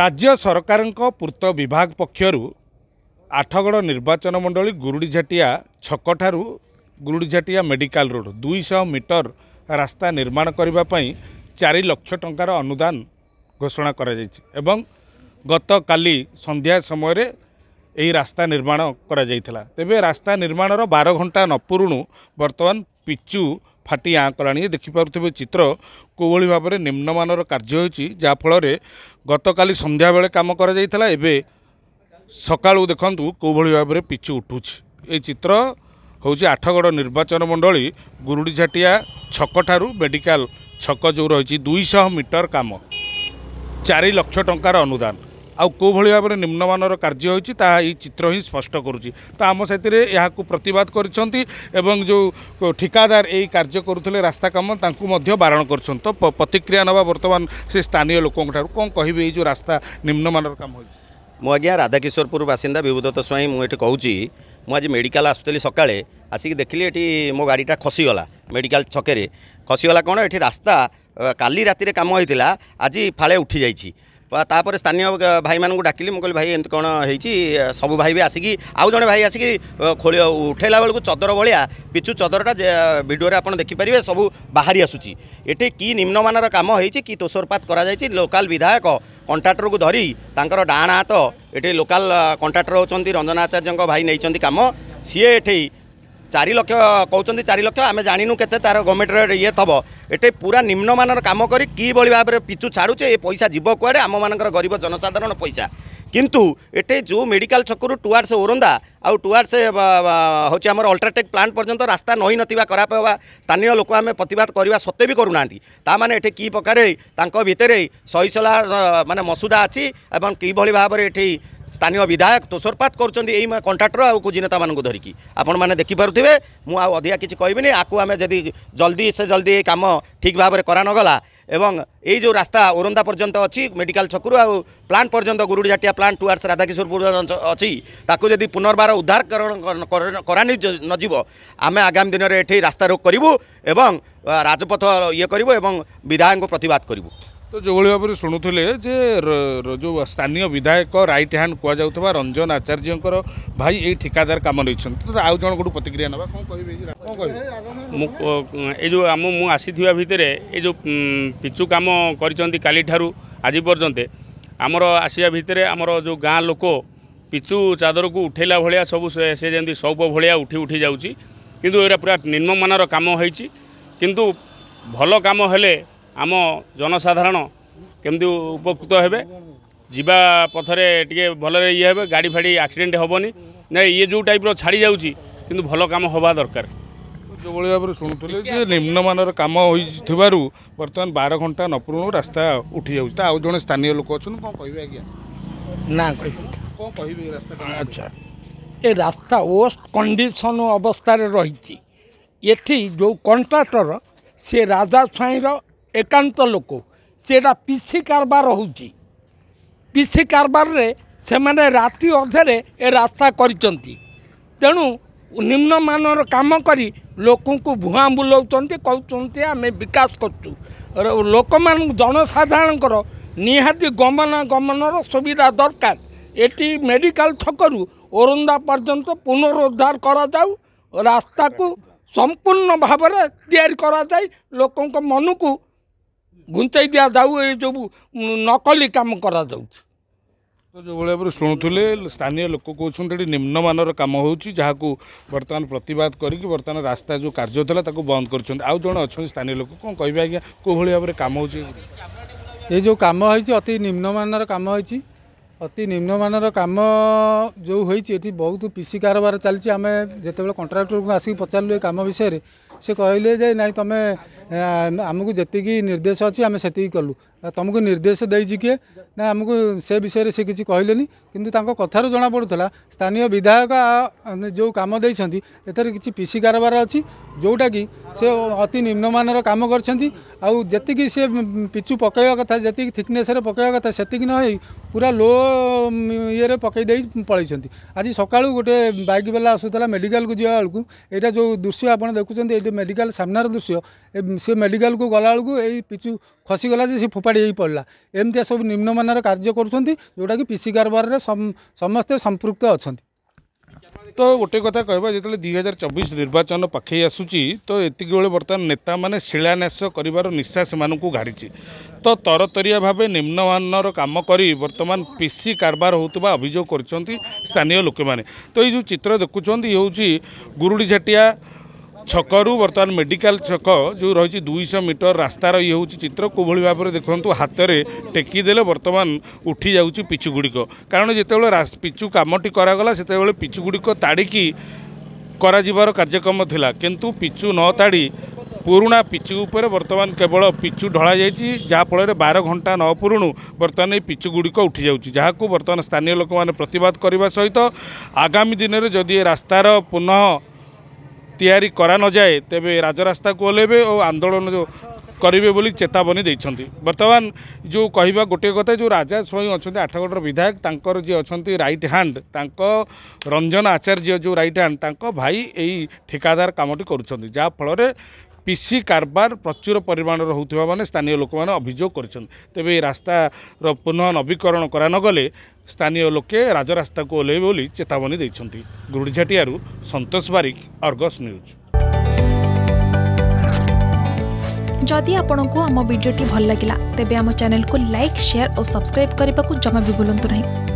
ରାଜ୍ୟ ସରକାରଙ୍କ ପୂର୍ତ୍ତ ବିଭାଗ ପକ୍ଷରୁ ଆଠଗଡ଼ ନିର୍ବାଚନ ମଣ୍ଡଳୀ ଗୁରୁଡ଼ିଝାଟିଆ ଛକଠାରୁ ଗୁରୁଡ଼ିଝାଟିଆ ମେଡ଼ିକାଲ ରୋଡ଼୍ ଦୁଇଶହ ମିଟର ରାସ୍ତା ନିର୍ମାଣ କରିବା ପାଇଁ ଚାରି ଲକ୍ଷ ଟଙ୍କାର ଅନୁଦାନ ଘୋଷଣା କରାଯାଇଛି ଏବଂ ଗତକାଲି ସନ୍ଧ୍ୟା ସମୟରେ ଏହି ରାସ୍ତା ନିର୍ମାଣ କରାଯାଇଥିଲା ତେବେ ରାସ୍ତା ନିର୍ମାଣର ବାର ଘଣ୍ଟା ନପୁରୁଣୁ ବର୍ତ୍ତମାନ ପିଚୁ ଫାଟି ଆଁ କଲାଣି ଦେଖିପାରୁଥିବେ ଚିତ୍ର କେଉଁଭଳି ଭାବରେ ନିମ୍ନମାନର କାର୍ଯ୍ୟ ହୋଇଛି ଯାହାଫଳରେ ଗତକାଲି ସନ୍ଧ୍ୟାବେଳେ କାମ କରାଯାଇଥିଲା ଏବେ ସକାଳୁ ଦେଖନ୍ତୁ କେଉଁଭଳି ଭାବରେ ପିଚୁ ଉଠୁଛି ଏହି ଚିତ୍ର ହେଉଛି ଆଠଗଡ଼ ନିର୍ବାଚନ ମଣ୍ଡଳୀ ଗୁରୁଡ଼ିଝାଟିଆ ଛକଠାରୁ ମେଡ଼ିକାଲ ଛକ ଯେଉଁ ରହିଛି ଦୁଇଶହ ମିଟର କାମ ଚାରି ଲକ୍ଷ ଟଙ୍କାର ଅନୁଦାନ ଆଉ କେଉଁଭଳି ଭାବରେ ନିମ୍ନମାନର କାର୍ଯ୍ୟ ହୋଇଛି ତାହା ଏହି ଚିତ୍ର ହିଁ ସ୍ପଷ୍ଟ କରୁଛି ତ ଆମ ସେଥିରେ ଏହାକୁ ପ୍ରତିବାଦ କରିଛନ୍ତି ଏବଂ ଯେଉଁ ଠିକାଦାର ଏହି କାର୍ଯ୍ୟ କରୁଥିଲେ ରାସ୍ତା କାମ ତାଙ୍କୁ ମଧ୍ୟ ବାରଣ କରୁଛନ୍ତି ତ ପ୍ରତିକ୍ରିୟା ନେବା ବର୍ତ୍ତମାନ ସେ ସ୍ଥାନୀୟ ଲୋକଙ୍କଠାରୁ କ'ଣ କହିବେ ଏଇ ଯେଉଁ ରାସ୍ତା ନିମ୍ନମାନର କାମ ହୋଇଛି ମୁଁ ଆଜ୍ଞା ରାଧାକିଶୋରପୁର ବାସିନ୍ଦା ବିଭୁଦତ୍ତ ସ୍ୱାଇଁ ମୁଁ ଏଠି କହୁଛି ମୁଁ ଆଜି ମେଡ଼ିକାଲ ଆସୁଥିଲି ସକାଳେ ଆସିକି ଦେଖିଲି ଏଠି ମୋ ଗାଡ଼ିଟା ଖସିଗଲା ମେଡ଼ିକାଲ ଛକରେ ଖସିଗଲା କ'ଣ ଏଠି ରାସ୍ତା କାଲି ରାତିରେ କାମ ହୋଇଥିଲା ଆଜି ଫାଳେ ଉଠିଯାଇଛି ତାପରେ ସ୍ଥାନୀୟ ଭାଇମାନଙ୍କୁ ଡାକିଲି ମୁଁ କହିଲି ଭାଇ ଏମିତି କ'ଣ ହେଇଛି ସବୁ ଭାଇ ବି ଆସିକି ଆଉ ଜଣେ ଭାଇ ଆସିକି ଖୋଳି ଉଠାଇଲା ବେଳକୁ ଚଦର ଭଳିଆ ପିଛୁ ଚଦରଟା ଭିଡ଼ିଓରେ ଆପଣ ଦେଖିପାରିବେ ସବୁ ବାହାରି ଆସୁଛି ଏଠି କି ନିମ୍ନମାନର କାମ ହେଇଛି କି ତୋଷରପାତ କରାଯାଇଛି ଲୋକାଲ ବିଧାୟକ କଣ୍ଟ୍ରାକ୍ଟରକୁ ଧରି ତାଙ୍କର ଡାହାଣ ହାତ ଏଠି ଲୋକାଲ କଣ୍ଟ୍ରାକ୍ଟର ହେଉଛନ୍ତି ରଞ୍ଜନ ଆଚାର୍ଯ୍ୟଙ୍କ ଭାଇ ନେଇଛନ୍ତି କାମ ସିଏ ଏଠି চারি লক্ষ কৌন চারি লক্ষ আমি জাণিনু কেতে তার গভর্নমেন্টর ইয়ে থব এটি পুরা নিম্নমানর কাম করে কিভাবে ভাবে পিছু ছাড়ুছে এ পয়সা যাব কুয়াড়ে আমার গরিব জনসাধারণ পয়সা কিন্তু এটি যে মেডিকাল ছকরু টুয়ার্ডস ওরন্দা আউ টুয়ার্ডস হচ্ছে আমার অল্ট্রাটেক প্লান্ট পর্যন্ত রাস্তা নই নথিবা খারাপ হওয়া স্থানীয় লোক আমি প্রতবাদ করা সত্ত্বে বি করু না তা মানে এটি কি প্রকারে তাঁক ভিতরে সহিসলা মানে মসুদা আছে এবং কিভাবে ভাবে এটি স্থানীয় বিধায়ক তোষরপাত করছেন এই কন্ট্রাক্টর আউ কুজি নেতা মানুষ ধরিকি আপন মানে দেখিপারে মু আধিকা কিছু কহবিনি আকু আমি যদি জলদি সে জলদি কাম ঠিক ভাবে করা নগলা এবং এই যে রাস্তা ওরন্দা পর্যন্ত অছি মেডিকাল ছকরু আ প্লান্ট পর্যন্ত গুরুড়ি জাটিয়া প্লান্ট টুয়ার্ডস রাধাকিশোরপুর অছি তাকে যদি পুনর্বার উদ্ধারকরণ করা নযিব আমি আগামী দিনের এটি রাস্তারোক করবু এবং রাজপথ ইয়ে করবু এবং বিধায়ক প্রতবাদ করবু ତ ଯେଉଁଭଳି ଭାବରେ ଶୁଣୁଥିଲେ ଯେ ଯେଉଁ ସ୍ଥାନୀୟ ବିଧାୟକ ରାଇଟ୍ ହ୍ୟାଣ୍ଡ କୁହାଯାଉଥିବା ରଞ୍ଜନ ଆଚାର୍ଯ୍ୟଙ୍କର ଭାଇ ଏଇ ଠିକାଦାର କାମ ନେଇଛନ୍ତି ତ ଆଉ ଜଣଙ୍କଠୁ ପ୍ରତିକ୍ରିୟା ନେବା କ'ଣ କହିବେ କ'ଣ କହିବେ ମୁଁ ଏ ଯେଉଁ ଆମ ମୁଁ ଆସିଥିବା ଭିତରେ ଏ ଯେଉଁ ପିଚୁ କାମ କରିଛନ୍ତି କାଲିଠାରୁ ଆଜି ପର୍ଯ୍ୟନ୍ତ ଆମର ଆସିବା ଭିତରେ ଆମର ଯେଉଁ ଗାଁ ଲୋକ ପିଚୁ ଚାଦରକୁ ଉଠେଇଲା ଭଳିଆ ସବୁ ସେ ଯେମିତି ଶୌପ ଭଳିଆ ଉଠି ଉଠି ଯାଉଛି କିନ୍ତୁ ଏଇଟା ପୁରା ନିମ୍ନମାନର କାମ ହୋଇଛି କିନ୍ତୁ ଭଲ କାମ ହେଲେ ଆମ ଜନସାଧାରଣ କେମିତି ଉପକୃତ ହେବେ ଯିବା ପଥରେ ଟିକେ ଭଲରେ ଇଏ ହେବେ ଗାଡ଼ି ଫାଡ଼ି ଆକ୍ସିଡେଣ୍ଟ ହେବନି ନା ଇଏ ଯେଉଁ ଟାଇପ୍ର ଛାଡ଼ି ଯାଉଛି କିନ୍ତୁ ଭଲ କାମ ହେବା ଦରକାର ଯେଉଁଭଳି ଭାବରେ ଶୁଣୁଥିଲେ ଯେ ନିମ୍ନମାନର କାମ ହୋଇଥିବାରୁ ବର୍ତ୍ତମାନ ବାର ଘଣ୍ଟା ନପୁରୁଣୁ ରାସ୍ତା ଉଠି ଯାଉଛି ତ ଆଉ ଜଣେ ସ୍ଥାନୀୟ ଲୋକ ଅଛନ୍ତି କ'ଣ କହିବେ ଆଜ୍ଞା ନା କହିବି କ'ଣ କହିବେ ରାସ୍ତା ଆଚ୍ଛା ଏ ରାସ୍ତା ୱେଷ୍ଟ କଣ୍ଡିସନ ଅବସ୍ଥାରେ ରହିଛି ଏଠି ଯେଉଁ କଣ୍ଟ୍ରାକ୍ଟର ସିଏ ରାଜା ସ୍ୱାଇଁର একান্ত লোক সেটা পিসি কারবার ହେଉଛି পিসি କାରବାରରେ ସେମାନେ ରାତି ଅଧରେ ଏ ରାସ୍ତା କରିଛନ୍ତି ତେଣୁ ନିମ୍ନମାନର କାମ କରି ଲୋକଙ୍କୁ ଭୁଆଁ ବୁଲାଉଛନ୍ତି କହୁଛନ୍ତି ଆମେ ବିକାଶ କରୁଛୁ ଲୋକମାନଙ୍କୁ ଜନସାଧାରଣଙ୍କର ନିହାତି ଗମନାଗମନର ସୁବିଧା ଦରକାର ଏଠି ମେଡ଼ିକାଲ ଛକରୁ ଓରନ୍ଦା ପର୍ଯ୍ୟନ୍ତ ପୁନରୁଦ୍ଧାର କରାଯାଉ ରାସ୍ତାକୁ ସମ୍ପୂର୍ଣ୍ଣ ଭାବରେ ତିଆରି କରାଯାଇ ଲୋକଙ୍କ ମନକୁ ଘୁଞ୍ଚାଇ ଦିଆଯାଉ ଏ ଯେଉଁ ନକଲି କାମ କରାଯାଉଛି ତ ଯେଉଁଭଳି ଭାବରେ ଶୁଣୁଥିଲେ ସ୍ଥାନୀୟ ଲୋକ କହୁଛନ୍ତି ଏଠି ନିମ୍ନମାନର କାମ ହେଉଛି ଯାହାକୁ ବର୍ତ୍ତମାନ ପ୍ରତିବାଦ କରିକି ବର୍ତ୍ତମାନ ରାସ୍ତା ଯେଉଁ କାର୍ଯ୍ୟ ଥିଲା ତାକୁ ବନ୍ଦ କରିଛନ୍ତି ଆଉ ଜଣେ ଅଛନ୍ତି ସ୍ଥାନୀୟ ଲୋକ କ'ଣ କହିବେ ଆଜ୍ଞା କେଉଁଭଳି ଭାବରେ କାମ ହେଉଛି ଏ ଯେଉଁ କାମ ହେଇଛି ଅତି ନିମ୍ନମାନର କାମ ହେଇଛି ଅତି ନିମ୍ନମାନର କାମ ଯେଉଁ ହୋଇଛି ଏଠି ବହୁତ ପିସି କାରବାର ଚାଲିଛି ଆମେ ଯେତେବେଳେ କଣ୍ଟ୍ରାକ୍ଟରକୁ ଆସିକି ପଚାରିଲୁ ଏ କାମ ବିଷୟରେ ସେ କହିଲେ ଯେ ନାଇଁ ତୁମେ ଆମକୁ ଯେତିକି ନିର୍ଦ୍ଦେଶ ଅଛି ଆମେ ସେତିକି କଲୁ ତୁମକୁ ନିର୍ଦ୍ଦେଶ ଦେଇଛି କିଏ ନା ଆମକୁ ସେ ବିଷୟରେ ସେ କିଛି କହିଲେନି କିନ୍ତୁ ତାଙ୍କ କଥାରୁ ଜଣାପଡ଼ୁଥିଲା ସ୍ଥାନୀୟ ବିଧାୟକ ଯେଉଁ କାମ ଦେଇଛନ୍ତି ଏଥିରେ କିଛି ପିସି କାରବାର ଅଛି ଯେଉଁଟାକି ସେ ଅତି ନିମ୍ନମାନର କାମ କରିଛନ୍ତି ଆଉ ଯେତିକି ସେ ପିଚୁ ପକାଇବା କଥା ଯେତିକି ଥିକନେସ୍ରେ ପକାଇବା କଥା ସେତିକି ନ ହେଇ ପୁରା ଲୋ इ पक पल आज सक्लु गेला आसुला मेडिकल जुन जो दृश्य आउँछ मेडिकल सामनार दृश्य मेडिकल गला बे पिचु खसिगला फोफाडी पढ्ला एमिया सबै निम्न म कर्ज्युन जोटाकि पिसिरोबारले समस्तै सम्पृक्त अहिले ତ ଗୋଟେ କଥା କହିବା ଯେତେବେଳେ ଦୁଇ ହଜାର ଚବିଶ ନିର୍ବାଚନ ପାଖେଇ ଆସୁଛି ତ ଏତିକିବେଳେ ବର୍ତ୍ତମାନ ନେତାମାନେ ଶିଳାନ୍ୟାସ କରିବାର ନିଶା ସେମାନଙ୍କୁ ଘାରିଛି ତ ତରତରିଆ ଭାବେ ନିମ୍ନମାନର କାମ କରି ବର୍ତ୍ତମାନ ପିସି କାରବାର ହେଉଥିବା ଅଭିଯୋଗ କରିଛନ୍ତି ସ୍ଥାନୀୟ ଲୋକମାନେ ତ ଏଇ ଯେଉଁ ଚିତ୍ର ଦେଖୁଛନ୍ତି ହେଉଛି ଗୁରୁଡ଼ିଝାଟିଆ ଛକରୁ ବର୍ତ୍ତମାନ ମେଡ଼ିକାଲ ଛକ ଯେଉଁ ରହିଛି ଦୁଇଶହ ମିଟର ରାସ୍ତାର ଇଏ ହେଉଛି ଚିତ୍ର କୋଭଳି ଭାବରେ ଦେଖନ୍ତୁ ହାତରେ ଟେକିଦେଲେ ବର୍ତ୍ତମାନ ଉଠିଯାଉଛି ପିଚୁଗୁଡ଼ିକ କାରଣ ଯେତେବେଳେ ପିଚୁ କାମଟି କରାଗଲା ସେତେବେଳେ ପିଚୁଗୁଡ଼ିକ ତାଡ଼ିକି କରାଯିବାର କାର୍ଯ୍ୟକ୍ରମ ଥିଲା କିନ୍ତୁ ପିଚୁ ନ ତାଡ଼ି ପୁରୁଣା ପିଚୁ ଉପରେ ବର୍ତ୍ତମାନ କେବଳ ପିଚୁ ଢଳାଯାଇଛି ଯାହାଫଳରେ ବାର ଘଣ୍ଟା ନ ପୁରୁଣୁ ବର୍ତ୍ତମାନ ଏହି ପିଚୁଗୁଡ଼ିକ ଉଠିଯାଉଛି ଯାହାକୁ ବର୍ତ୍ତମାନ ସ୍ଥାନୀୟ ଲୋକମାନେ ପ୍ରତିବାଦ କରିବା ସହିତ ଆଗାମୀ ଦିନରେ ଯଦି ରାସ୍ତାର ପୁନଃ ତିଆରି କରାନଯାଏ ତେବେ ରାଜରାସ୍ତାକୁ ଓହ୍ଲାଇବେ ଓ ଆନ୍ଦୋଳନ କରିବେ ବୋଲି ଚେତାବନୀ ଦେଇଛନ୍ତି ବର୍ତ୍ତମାନ ଯେଉଁ କହିବା ଗୋଟିଏ କଥା ଯେଉଁ ରାଜା ସ୍ୱାଇଁ ଅଛନ୍ତି ଆଠଗଡ଼ର ବିଧାୟକ ତାଙ୍କର ଯିଏ ଅଛନ୍ତି ରାଇଟ୍ ହ୍ୟାଣ୍ଡ ତାଙ୍କ ରଞ୍ଜନ ଆଚାର୍ଯ୍ୟ ଯେଉଁ ରାଇଟ୍ ହ୍ୟାଣ୍ଡ ତାଙ୍କ ଭାଇ ଏଇ ଠିକାଦାର କାମଟି କରୁଛନ୍ତି ଯାହାଫଳରେ পিসি কারবার প্রচুর পরিমাণের হওয়া মানে স্থানীয় লোক মানে অভিযোগ করছেন তবে এই রাস্তার পুনঃ নবীকরণ করা নগলে স্থানীয় লোকে রাজরাস্তাকে ওহ্লাইবে বলে চেতাবনী দিয়েছেন গুড়ঝাটিয়ারু সন্তোষ বারিক অর্গস নিউজ যদি আপনার को ভিডিওটি ভাল লাগিলা लगा আমার आम লাইক लाइक ও और করা জমা বি जमा भी